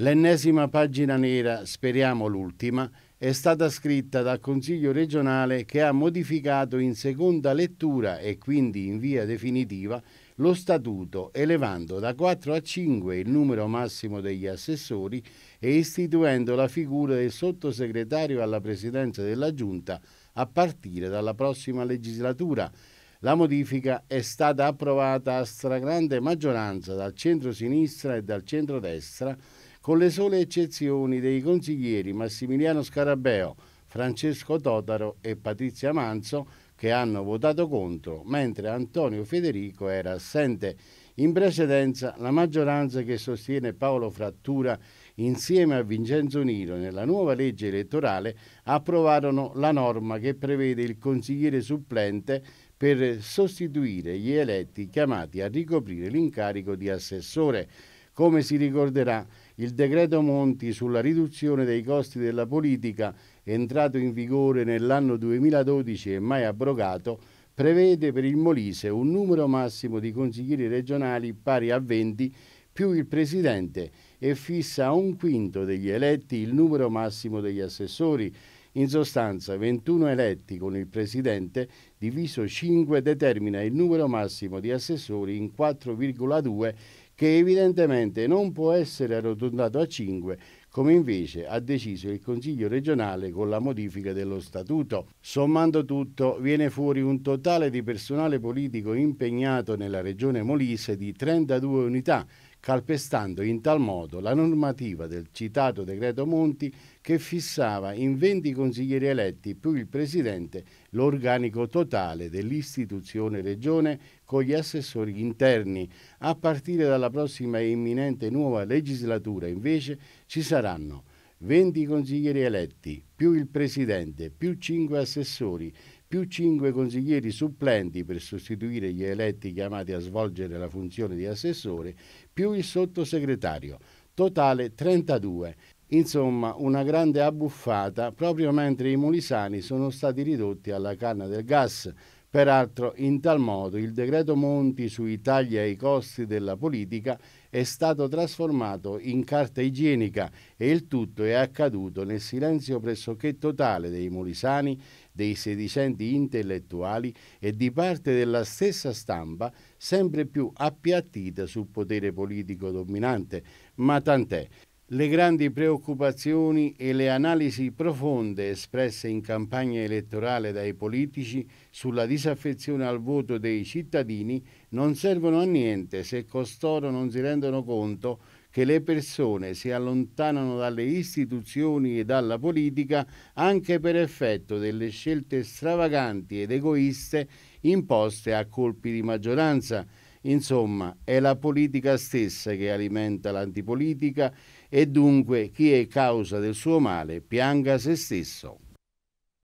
L'ennesima pagina nera, speriamo l'ultima, è stata scritta dal Consiglio regionale che ha modificato in seconda lettura e quindi in via definitiva lo statuto elevando da 4 a 5 il numero massimo degli assessori e istituendo la figura del sottosegretario alla presidenza della Giunta a partire dalla prossima legislatura. La modifica è stata approvata a stragrande maggioranza dal centro-sinistra e dal centro-destra con le sole eccezioni dei consiglieri Massimiliano Scarabeo, Francesco Totaro e Patrizia Manzo che hanno votato contro, mentre Antonio Federico era assente. In precedenza la maggioranza che sostiene Paolo Frattura insieme a Vincenzo Niro nella nuova legge elettorale approvarono la norma che prevede il consigliere supplente per sostituire gli eletti chiamati a ricoprire l'incarico di assessore. Come si ricorderà, il decreto Monti sulla riduzione dei costi della politica, entrato in vigore nell'anno 2012 e mai abrogato, prevede per il Molise un numero massimo di consiglieri regionali pari a 20 più il presidente e fissa a un quinto degli eletti il numero massimo degli assessori. In sostanza, 21 eletti con il presidente diviso 5 determina il numero massimo di assessori in 4,2 che evidentemente non può essere arrotondato a 5 come invece ha deciso il Consiglio regionale con la modifica dello Statuto. Sommando tutto, viene fuori un totale di personale politico impegnato nella regione Molise di 32 unità, calpestando in tal modo la normativa del citato decreto Monti che fissava in 20 consiglieri eletti più il presidente l'organico totale dell'istituzione regione con gli assessori interni. A partire dalla prossima e imminente nuova legislatura invece ci saranno 20 consiglieri eletti, più il presidente, più 5 assessori, più cinque consiglieri supplenti per sostituire gli eletti chiamati a svolgere la funzione di assessore, più il sottosegretario, totale 32. Insomma, una grande abbuffata proprio mentre i molisani sono stati ridotti alla canna del gas, Peraltro, in tal modo il decreto Monti sui tagli ai costi della politica è stato trasformato in carta igienica e il tutto è accaduto nel silenzio pressoché totale dei molisani, dei sedicenti intellettuali e di parte della stessa stampa sempre più appiattita sul potere politico dominante. Ma tant'è le grandi preoccupazioni e le analisi profonde espresse in campagna elettorale dai politici sulla disaffezione al voto dei cittadini non servono a niente se costoro non si rendono conto che le persone si allontanano dalle istituzioni e dalla politica anche per effetto delle scelte stravaganti ed egoiste imposte a colpi di maggioranza Insomma, è la politica stessa che alimenta l'antipolitica e dunque chi è causa del suo male pianga se stesso.